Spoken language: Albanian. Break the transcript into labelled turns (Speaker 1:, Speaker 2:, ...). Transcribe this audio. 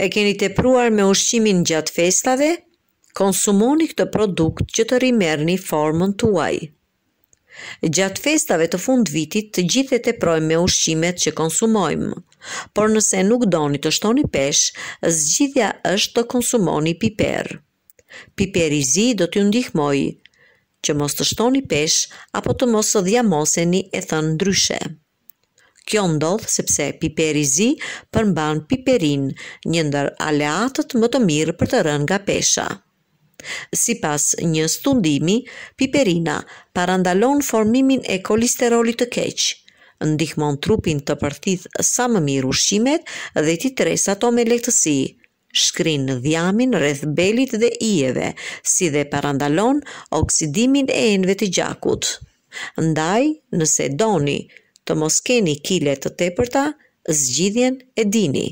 Speaker 1: e keni të pruar me ushqimin gjatë festave, konsumoni këtë produkt që të rimerni formën të uaj. Gjatë festave të fund vitit të gjithet të projmë me ushqimet që konsumojmë, por nëse nuk doni të shtoni pesh, zgjidhja është të konsumoni piper. Piper i zi do t'ju ndihmoj, që mos të shtoni pesh apo të mos të dhja moseni e thënë ndryshe. Kjo ndodh sepse piperi zi përmban piperin, një ndër aleatët më të mirë për të rënë nga pesha. Si pas një stundimi, piperina parandalon formimin e kolesterolit të keqë, ndihmon trupin të përthith sa më mirë ushqimet dhe ti tres ato me lehtësi. Shkrin dhjamin rreth belit dhe ijeve, si dhe parandalon oksidimin e enve të gjakut. Ndaj, nëse doni, të mos keni kile të tepërta, zgjidhjen e
Speaker 2: dini.